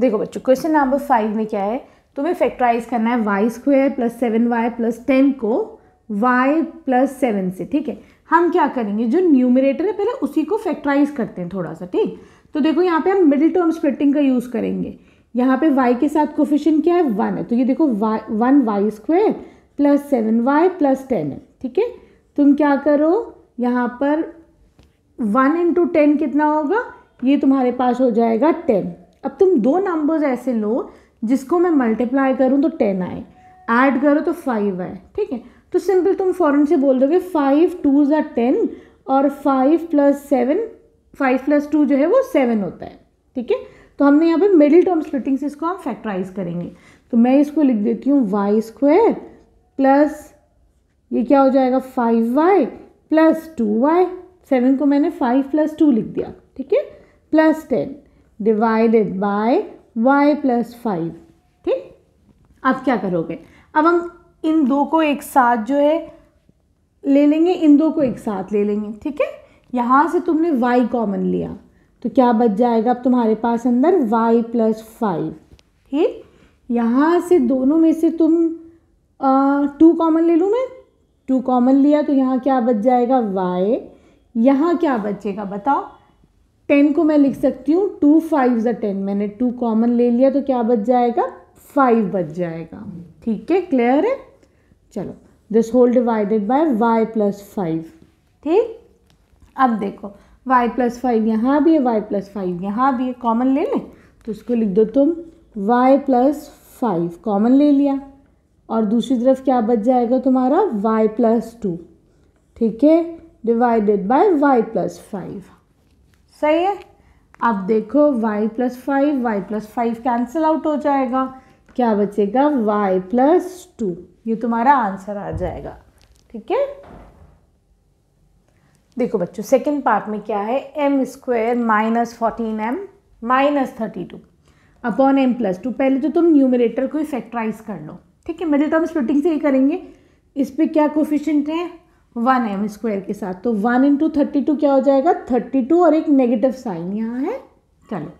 देखो बच्चों question number five में क्या है तुम्हें फैक्टराइज करना है y square plus seven y plus ten को वाई प्लस सेवन से ठीक है हम क्या करेंगे जो न्यूमिनेटर है पहले उसी को फैक्टराइज करते हैं थोड़ा सा ठीक तो देखो यहाँ पे हम मिडिल टर्म स्प्लिटिंग का यूज़ करेंगे यहाँ पे y के साथ कोफिशन क्या है वन है तो ये देखो y one y square plus seven y plus ten है ठीक है तुम क्या करो यहाँ पर वन इंटू टेन कितना होगा ये तुम्हारे पास हो जाएगा टेन अब तुम दो नंबर्स ऐसे लो जिसको मैं मल्टीप्लाई करूँ तो टेन आए ऐड करो तो फाइव आए ठीक है तो सिंपल तुम फ़ौरन से बोल दोगे फाइव टू ज़ा टेन और five plus seven five plus two जो है वो सेवन होता है ठीक है तो हमने यहाँ पे मिडिल टर्म स्प्लिटिंग से इसको हम फैक्टराइज करेंगे तो मैं इसको लिख देती हूँ वाई स्क्वायर प्लस ये क्या हो जाएगा five y plus two y seven को मैंने फाइव प्लस टू लिख दिया ठीक है plus ten divided by y plus five ठीक अब क्या करोगे अब हम इन दो को एक साथ जो है ले लेंगे इन दो को एक साथ ले लेंगे ठीक है यहाँ से तुमने y कॉमन लिया तो क्या बच जाएगा अब तुम्हारे पास अंदर y प्लस फाइव ठीक यहाँ से दोनों में से तुम टू कॉमन ले लूँ मैं टू कॉमन लिया तो यहाँ क्या बच जाएगा y यहाँ क्या बचेगा बताओ टेन को मैं लिख सकती हूँ टू फाइव ज टेन मैंने टू कॉमन ले लिया तो क्या बच जाएगा फाइव बच जाएगा ठीक है क्लियर है चलो this whole divided by y plus five ठीक अब देखो वाई प्लस फाइव यहाँ भी है वाई प्लस फाइव यहाँ भी है कॉमन ले लें तो उसको लिख दो तुम वाई प्लस फाइव कॉमन ले लिया और दूसरी तरफ क्या बच जाएगा तुम्हारा वाई प्लस टू ठीक है divided by y plus five सही है अब देखो y plus five y plus five cancel out हो जाएगा क्या बचेगा y प्लस टू ये तुम्हारा आंसर आ जाएगा ठीक है देखो बच्चों सेकेंड पार्ट में क्या है m square minus fourteen m minus thirty two upon m plus two पहले तो तुम न्यूमिनेटर को फैक्ट्राइज कर लो ठीक है मिडिल टर्म स्प्लिटिंग से ही करेंगे इस पर क्या कोफिशेंट है वन एम स्क्वायर के साथ तो वन इंटू थर्टी टू क्या हो जाएगा थर्टी टू और एक नेगेटिव साइन यहाँ है चलो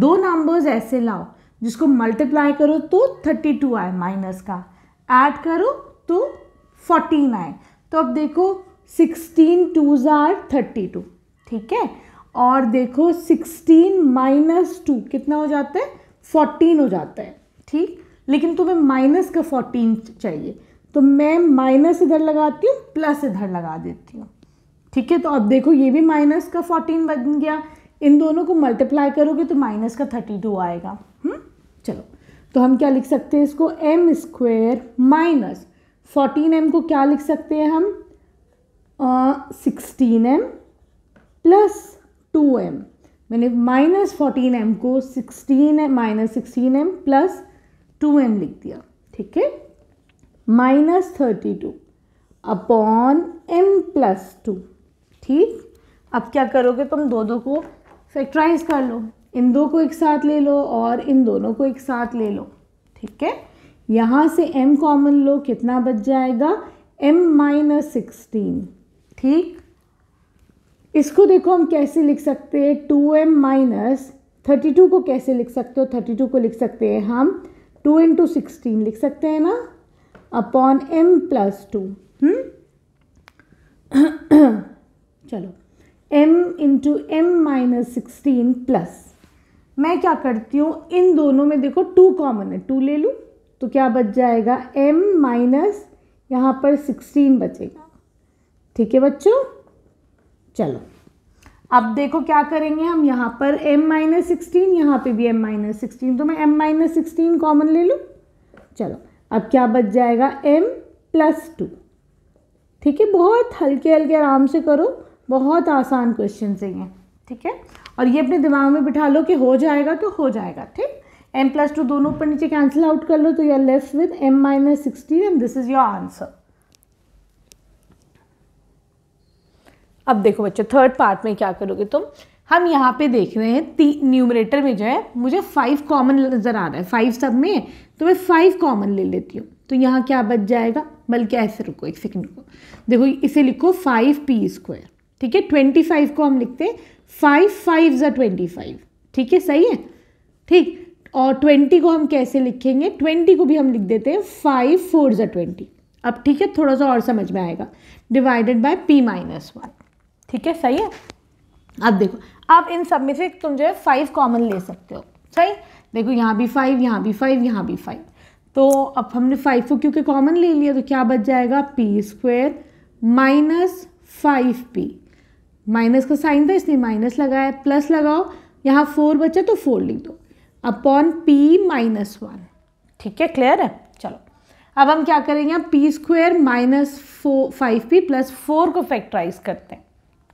दो नंबर्स ऐसे लाओ जिसको मल्टीप्लाई करो तो थर्टी टू आए माइनस का ऐड करो तो फोर्टीन आए तो अब देखो सिक्सटीन टू ज़ार थर्टी टू ठीक है और देखो सिक्सटीन माइनस टू कितना हो जाता है फोर्टीन हो जाता है ठीक लेकिन तुम्हें माइनस का फोर्टीन चाहिए तो मैं माइनस इधर लगाती हूँ प्लस इधर लगा देती हूँ ठीक है तो अब देखो ये भी माइनस का फोर्टीन बन गया इन दोनों को मल्टीप्लाई करोगे तो माइनस का थर्टी टू आएगा हुँ? हम्म, चलो तो हम क्या लिख सकते हैं इसको m square minus fourteen m को क्या लिख सकते हैं हम sixteen m plus two m मैंने माइनस फोर्टीन एम को sixteen minus sixteen m plus two m लिख दिया ठीक है minus thirty two upon m plus two ठीक अब क्या करोगे तुम दो दो को फैक्ट्राइज कर लो इन दो को एक साथ ले लो और इन दोनों को एक साथ ले लो ठीक है यहाँ से m कॉमन लो कितना बच जाएगा m माइनस सिक्सटीन ठीक इसको देखो हम कैसे लिख सकते हैं two m minus thirty two को कैसे लिख सकते हो थर्टी टू को लिख सकते हैं हम टू इंटू सिक्सटीन लिख सकते हैं ना अपॉन एम प्लस टू हम्म? चलो m into m minus sixteen plus मैं क्या करती हूँ इन दोनों में देखो टू कॉमन है टू ले लूँ तो क्या बच जाएगा एम माइनस यहाँ पर सिक्सटीन बचेगा ठीक है बच्चों चलो अब देखो क्या करेंगे हम यहाँ पर m माइनस सिक्सटीन यहाँ पर भी m माइनस सिक्सटीन तो मैं m माइनस सिक्सटीन कॉमन ले लूँ चलो अब क्या बच जाएगा m प्लस टू ठीक है बहुत हल्के हल्के आराम से करो बहुत आसान क्वेश्चन है ये ठीक है और ये अपने दिमाग में बिठा लो कि हो जाएगा तो हो जाएगा ठीक एम प्लस टू दोनों ऊपर नीचे कैंसिल आउट कर लो तो you are left with m minus sixteen and this is your answer अब देखो बच्चों थर्ड पार्ट में क्या करोगे तुम हम यहाँ पे देख रहे हैं तीन न्यूमरेटर में जो है मुझे फाइव कॉमन नज़र आ रहा है फाइव सब में तो मैं फाइव कॉमन ले लेती हूँ तो यहाँ क्या बच जाएगा बल्कि ऐसे रुको एक सेकेंड रुको देखो इसे लिखो फाइव पी स्क्वायर ठीक है ट्वेंटी फाइव को हम लिखते हैं फाइव फाइव ज ट्वेंटी फाइव ठीक है सही है ठीक और ट्वेंटी को हम कैसे लिखेंगे ट्वेंटी को भी हम लिख देते हैं फाइव फोर ज ट्वेंटी अब ठीक है थोड़ा सा और समझ में आएगा divided by p minus one ठीक है सही है अब देखो अब इन सब में से तुम जो है फाइव कॉमन ले सकते हो सही देखो यहाँ भी फाइव यहाँ भी फाइव यहाँ भी फाइव तो अब हमने फाइव को क्योंकि कॉमन ले लिया तो क्या बच जाएगा p square minus five p minus का साइन था इसलिए माइनस लगाया प्लस लगाओ यहाँ फोर बचा तो फोर लिख दो अपॉन पी माइनस वन ठीक है क्लियर है चलो अब हम क्या करेंगे p square minus four five p plus four को फैक्टराइज करते हैं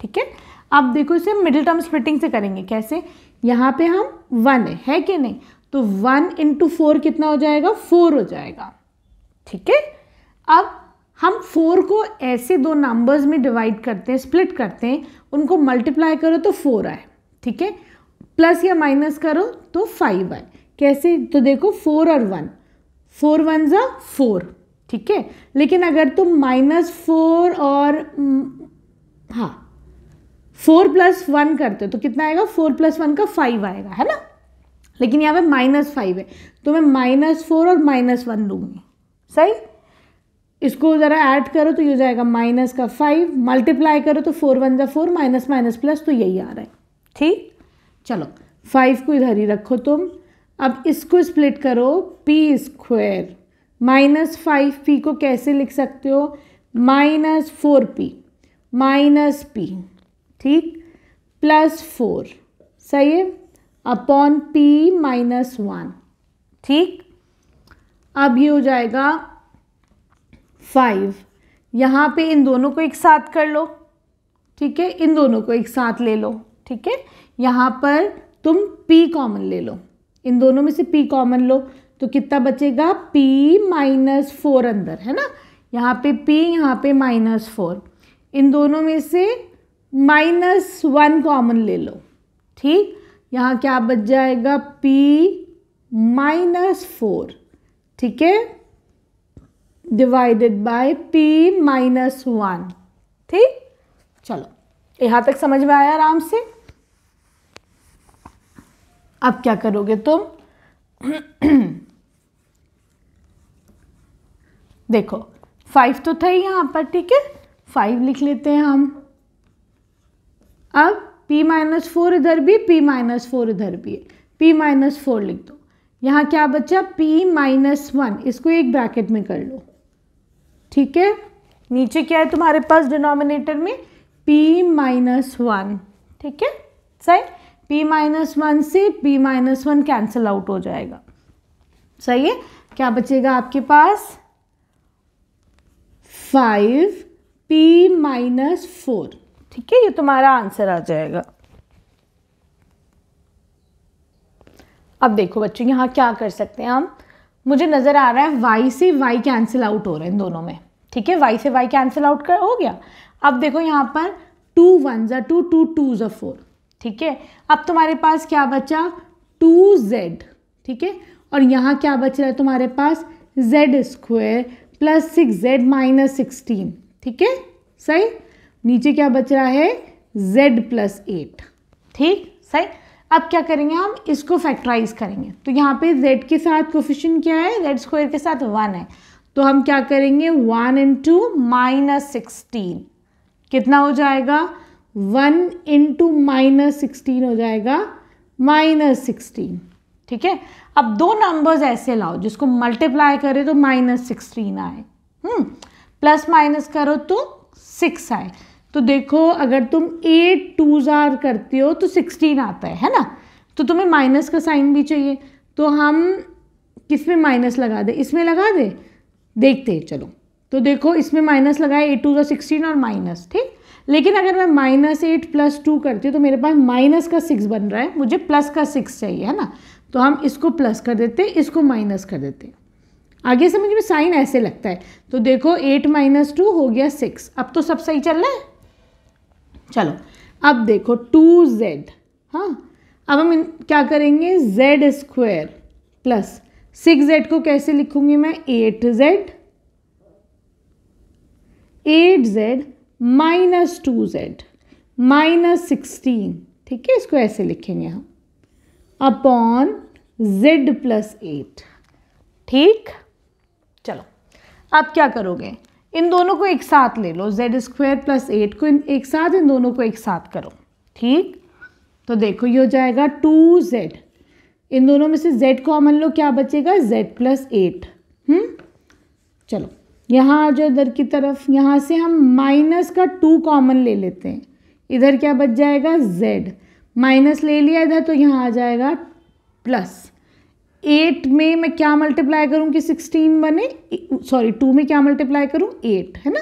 ठीक है अब देखो इसे मिडिल टर्म स्प्लिटिंग से करेंगे कैसे यहाँ पे हम वन है है कि नहीं तो वन इंटू फोर कितना हो जाएगा फोर हो जाएगा ठीक है अब हम फोर को ऐसे दो नंबर्स में डिवाइड करते हैं स्प्लिट करते हैं उनको मल्टीप्लाई करो तो फोर आए ठीक है प्लस या माइनस करो तो फाइव आए कैसे तो देखो फोर और वन फोर वन ज़ा फोर ठीक है लेकिन अगर तुम माइनस फोर और हम्म, हाँ फोर प्लस वन करते हो तो कितना आएगा फोर प्लस वन का फाइव आएगा है ना लेकिन यहाँ पे माइनस फाइव है तो मैं माइनस फोर और माइनस वन लूँगी सही इसको ज़रा ऐड करो तो ये हो जाएगा माइनस का फाइव मल्टीप्लाई करो तो फोर वन का फोर माइनस माइनस प्लस तो यही आ रहा है ठीक चलो फाइव को इधर ही रखो तुम अब इसको स्प्लिट करो p square minus five p को कैसे लिख सकते हो minus four p minus p ठीक प्लस फोर सही है अपॉन पी माइनस वन ठीक अब ये हो जाएगा फाइव यहाँ पे इन दोनों को एक साथ कर लो ठीक है इन दोनों को एक साथ ले लो ठीक है यहाँ पर तुम p कॉमन ले लो इन दोनों में से p कॉमन लो तो कितना बचेगा p माइनस फोर अंदर है ना यहाँ पे p यहाँ पे माइनस फोर इन दोनों में से माइनस वन कॉमन ले लो ठीक यहाँ क्या बच जाएगा p माइनस फोर ठीक है divided by p minus one ठीक चलो यहाँ तक समझ में आया आराम से अब क्या करोगे तुम देखो फाइव तो था ही यहाँ पर ठीक है फाइव लिख लेते हैं हम अब p माइनस फोर इधर भी p माइनस फोर इधर भी है p माइनस फोर लिख दो यहाँ क्या बचा p माइनस वन इसको एक ब्रैकेट में कर लो ठीक है नीचे क्या है तुम्हारे पास डिनोमिनेटर में p माइनस वन ठीक है सही p माइनस वन से p minus one cancel out हो जाएगा सही है क्या बचेगा आपके पास फाइव पी माइनस फोर ठीक है ये तुम्हारा आंसर आ जाएगा अब देखो बच्चों यहाँ क्या कर सकते हैं हम मुझे नज़र आ रहा है वाई से वाई कैंसिल आउट हो रहे हैं दोनों में ठीक है वाई से वाई कैंसिल आउट कर हो गया अब देखो यहाँ पर टू वन ज़ा टू टू टू ज फोर ठीक है अब तुम्हारे पास क्या बचा टू जेड ठीक है और यहाँ क्या बच रहा है तुम्हारे पास z square plus six z minus sixteen ठीक है सही नीचे क्या बच रहा है z प्लस एट ठीक सही अब क्या करेंगे हम इसको फैक्टराइज करेंगे तो यहाँ पे z के साथ कोफिशन क्या है रेड स्क्वायर के साथ वन है तो हम क्या करेंगे वन इंटू माइनस सिक्सटीन कितना हो जाएगा वन इंटू माइनस सिक्सटीन हो जाएगा माइनस सिक्सटीन ठीक है अब दो नंबर्स ऐसे लाओ जिसको मल्टीप्लाई करें तो माइनस सिक्सटीन आए प्लस हम्म? माइनस करो तो सिक्स आए तो देखो अगर तुम एट टू ज़ार करते हो तो सिक्सटीन आता है है ना तो तुम्हें माइनस का साइन भी चाहिए तो हम किस में माइनस लगा दे इसमें लगा दे देखते चलो तो देखो इसमें माइनस लगाए एट टू ज़ार सिक्सटीन और माइनस ठीक लेकिन अगर मैं माइनस एट प्लस टू करती हूँ तो मेरे पास माइनस का सिक्स बन रहा है मुझे प्लस का सिक्स चाहिए है ना तो हम इसको प्लस कर देते इसको माइनस कर देते आगे समझ में साइन ऐसे लगता है तो देखो एट माइनस टू हो गया सिक्स अब तो सब सही चल रहा है चलो अब देखो टू जेड हाँ अब हम क्या करेंगे z square plus six z को कैसे लिखूंगी मैं eight z eight z minus two z minus sixteen ठीक है इसको ऐसे लिखेंगे हम अपॉन जेड प्लस एट ठीक चलो अब क्या करोगे इन दोनों को एक साथ ले लो जेड स्क्वायर प्लस एट को इन एक साथ इन दोनों को एक साथ करो ठीक तो देखो ये हो जाएगा टू जेड इन दोनों में से जेड कॉमन लो क्या बचेगा जेड प्लस एट चलो यहाँ आ जाओ इधर की तरफ यहाँ से हम माइनस का टू कॉमन ले लेते हैं इधर क्या बच जाएगा जेड माइनस ले लिया इधर तो यहाँ आ जाएगा प्लस एट में मैं क्या मल्टीप्लाई करूँ कि सिक्सटीन बने सॉरी टू में क्या मल्टीप्लाई करूँ एट है ना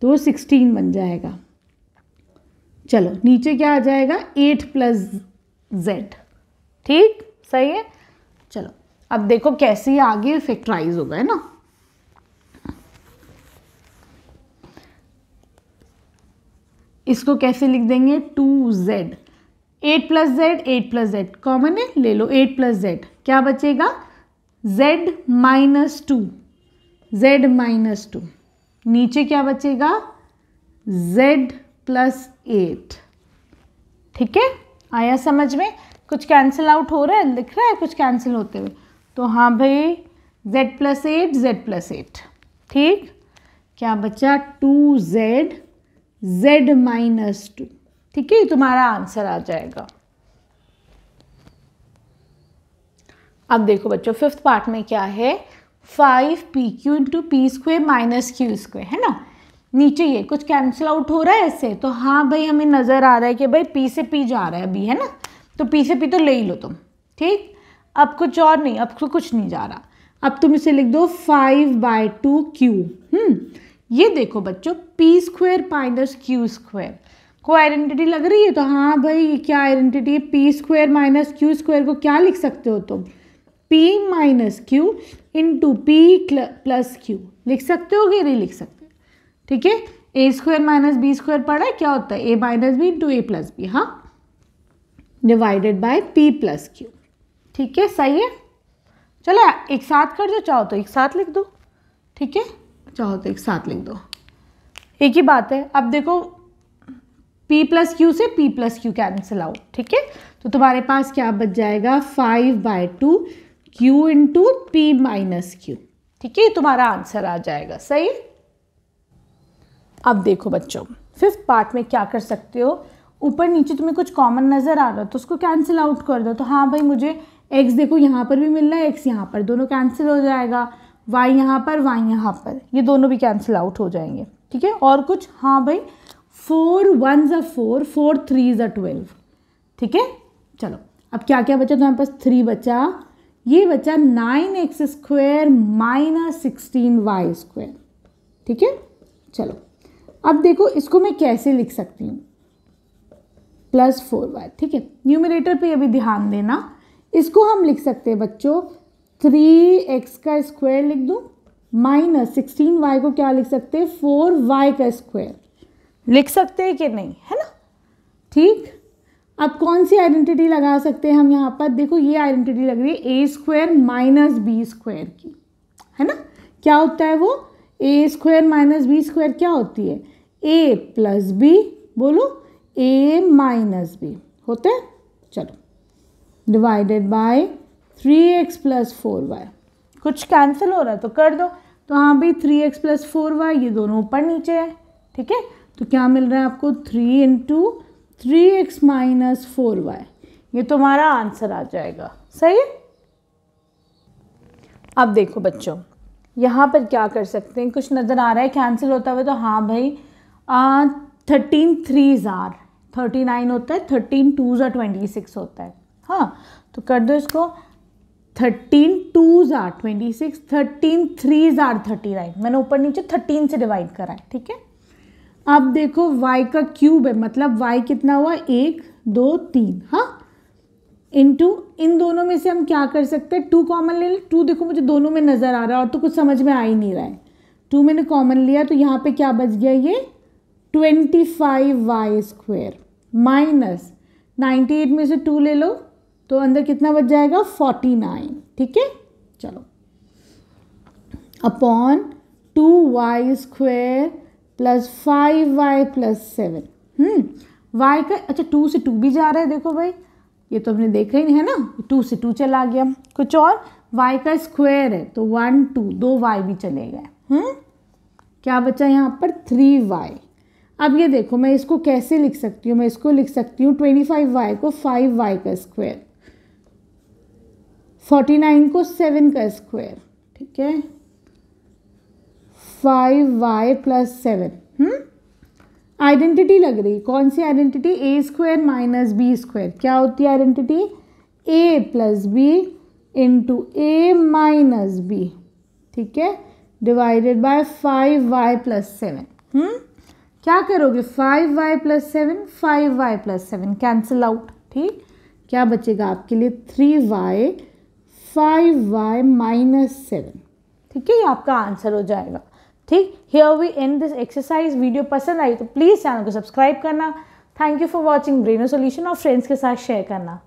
तो सिक्सटीन बन जाएगा चलो नीचे क्या आ जाएगा एट प्लस जेड ठीक सही है चलो अब देखो कैसे आगे फैक्टराइज होगा है ना इसको कैसे लिख देंगे two z eight plus z eight plus z common है ले लो एट प्लस जेड क्या बचेगा z minus two z minus two नीचे क्या बचेगा जेड प्लस एट ठीक है आया समझ में कुछ कैंसिल आउट हो रहा है लिख रहा है कुछ कैंसिल होते हुए तो हाँ भाई z plus eight z plus eight ठीक क्या बचा two z z minus two ठीक है तुम्हारा आंसर आ जाएगा अब देखो बच्चों फिफ्थ पार्ट में क्या है five p q into p square minus q square है ना नीचे ये कुछ कैंसिल आउट हो रहा है इससे तो हाँ भाई हमें नज़र आ रहा है कि भाई पी से पी जा रहा है अभी है ना तो पी से पी तो ले ही लो तुम ठीक अब कुछ और नहीं अब तो कुछ नहीं जा रहा अब तुम इसे लिख दो फाइव बाई टू क्यू ये देखो बच्चों p square minus q square को आइडेंटिटी लग रही है तो हाँ भाई ये क्या आइडेंटिटी है p square minus q square को क्या लिख सकते हो तुम p minus q into p plus q लिख सकते हो कि नहीं लिख सकते ठीक है a square minus b square पड़ा है क्या होता है a minus b into a plus b हाँ divided by p plus q ठीक है सही है चलो एक साथ कर दो चाहो तो एक साथ लिख दो ठीक है चाहो तो एक साथ लिख दो एक ही बात है अब देखो p प्लस क्यू से p plus q cancel out ठीक है तो तुम्हारे पास क्या बच जाएगा five by two q into p minus q ठीक है तुम्हारा आंसर आ जाएगा सही अब देखो बच्चों फिफ्थ पार्ट में क्या कर सकते हो ऊपर नीचे तुम्हें कुछ कॉमन नज़र आ रहा है तो उसको कैंसिल आउट कर दो तो हाँ भाई मुझे एक्स देखो यहाँ पर भी मिल रहा है एक्स यहाँ पर दोनों कैंसिल हो जाएगा वाई यहाँ पर वाई यहाँ पर ये दोनों भी कैंसिल आउट हो जाएंगे ठीक है और कुछ हाँ भाई फोर वन ज़ा फोर फोर थ्री ज़ा ट्वेल्व ठीक है चलो अब क्या क्या बचा तुम्हारे पास थ्री बचा ये बचा nine x square minus sixteen y square ठीक है चलो अब देखो इसको मैं कैसे लिख सकती हूँ प्लस फोर वाई ठीक है न्यूमिनेटर पे अभी ध्यान देना इसको हम लिख सकते हैं बच्चों थ्री एक्स का स्क्वायर लिख दूँ माइनस सिक्सटीन वाई को क्या लिख सकते हैं फोर वाई का स्क्वायर लिख सकते हैं कि नहीं है ना ठीक अब कौन सी आइडेंटिटी लगा सकते हैं हम यहाँ पर देखो ये आइडेंटिटी लग रही है a square minus b square की है ना क्या होता है वो a square minus b square क्या होती है ए प्लस बी बोलो ए माइनस बी होता है चलो divided by three x plus four y कुछ कैंसिल हो रहा है तो कर दो तो हाँ भाई three x plus four y ये दोनों ऊपर नीचे है ठीक है तो क्या मिल रहा है आपको three into three x minus four y ये तुम्हारा आंसर आ जाएगा सही अब देखो बच्चों यहाँ पर क्या कर सकते हैं कुछ नज़र आ रहा है कैंसिल होता हुआ तो हाँ भाई थर्टीन थ्री ज़ार थर्टी नाइन होता है थर्टीन टू ज़ार ट्वेंटी सिक्स होता है हाँ तो कर दो इसको थर्टीन टू ज़ार ट्वेंटी सिक्स थर्टीन थ्री ज़ार थर्टी नाइन मैंने ऊपर नीचे थर्टीन से डिवाइड करा है ठीक है अब देखो y का क्यूब है मतलब y कितना हुआ एक दो तीन हाँ टू इन दोनों में से हम क्या कर सकते हैं टू कॉमन ले लें टू देखो मुझे दोनों में नज़र आ रहा है और तो कुछ समझ में आ ही नहीं रहा है टू मैंने कॉमन लिया तो यहाँ पे क्या बच गया ये twenty five y square minus ninety eight में से टू ले लो तो अंदर कितना बच जाएगा फोर्टी नाइन ठीक है चलो upon two y square plus five y plus seven हम्म, वाई का अच्छा टू से टू भी जा रहा है देखो भाई ये तो हमने देखा ही नहीं है ना टू से टू चला गया कुछ और वाई का स्क्वायर है तो वन टू दो वाई भी चले गए हम्म, क्या बचा यहाँ पर थ्री वाई अब ये देखो मैं इसको कैसे लिख सकती हूँ मैं इसको लिख सकती हूँ ट्वेंटी फाइव वाई को फाइव वाई का स्क्वायर फोर्टी नाइन को सेवन का स्क्वायर ठीक है five y plus seven identity लग रही कौन सी identity a square minus b square क्या होती है identity a plus b into a minus b ठीक है divided by five y plus seven क्या करोगे five y plus seven five y plus seven cancel out ठीक क्या बचेगा आपके लिए three y five y minus seven ठीक है ये आपका आंसर हो जाएगा ठीक here we end this exercise video पसंद आई तो प्लीज़ चैनल को सब्सक्राइब करना थैंक यू फॉर वॉचिंग ब्रेनो सोल्यूशन और फ्रेंड्स के साथ शेयर करना